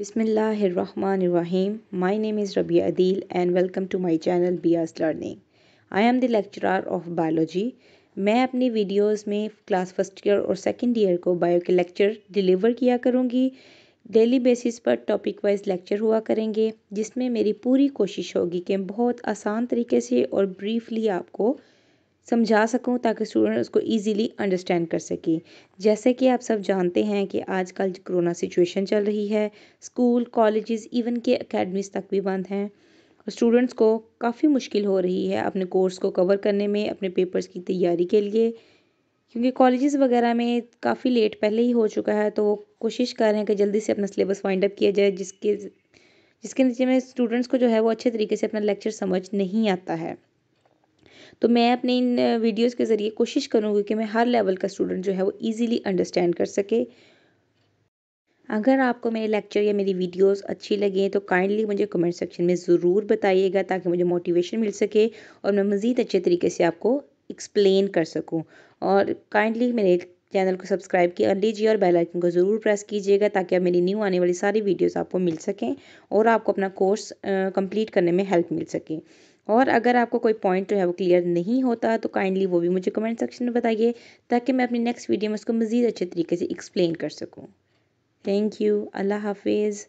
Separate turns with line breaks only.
Bismillahirrahmanirrahim. Name is is Adeel and welcome to to channel B Bias learning I am the lecturer of biology मैं अपनी videos में class first year और second year को bio के lecture deliver किया करूँगी daily basis पर topic wise lecture हुआ करेंगे जिसमें मेरी पूरी कोशिश होगी कि बहुत आसान तरीके से और ब्रीफली आपको समझा सकूं ताकि स्टूडेंट उसको इजीली अंडरस्टैंड कर सके जैसे कि आप सब जानते हैं कि आजकल कोरोना सिचुएशन चल रही है स्कूल कॉलेजेस इवन के अकेडमीज़ तक भी बंद हैं स्टूडेंट्स को काफ़ी मुश्किल हो रही है अपने कोर्स को कवर करने में अपने पेपर्स की तैयारी के लिए क्योंकि कॉलेजेस वगैरह में काफ़ी लेट पहले ही हो चुका है तो वो कोशिश कर रहे हैं कि जल्दी से अपना सिलेबस वाइंड अप किया जाए जिसके जिसके नतीजे में स्टूडेंट्स को जो है वो अच्छे तरीके से अपना लेक्चर समझ नहीं आता है तो मैं अपने इन वीडियोस के ज़रिए कोशिश करूँगी कि मैं हर लेवल का स्टूडेंट जो है वो ईज़िली अंडरस्टैंड कर सके अगर आपको मेरे लेक्चर या मेरी वीडियोस अच्छी लगे तो काइंडली मुझे कमेंट सेक्शन में ज़रूर बताइएगा ताकि मुझे मोटिवेशन मिल सके और मैं मज़ीद अच्छे तरीके से आपको एक्सप्लेन कर सकूं और काइंडली मेरे चैनल को सब्सक्राइब किया लीजिए और बेल आइकन को ज़रूर प्रेस कीजिएगा ताकि अब मेरी न्यू आने वाली सारी वीडियोस आपको मिल सकें और आपको अपना कोर्स कंप्लीट करने में हेल्प मिल सके और अगर आपको कोई पॉइंट जो है वो क्लियर नहीं होता तो काइंडली वो भी मुझे कमेंट सेक्शन में बताइए ताकि मैं अपनी नेक्स्ट वीडियो में उसको मज़ीद अच्छे तरीके से एक्सप्लेन कर सकूँ थैंक यू अल्लाह हाफिज़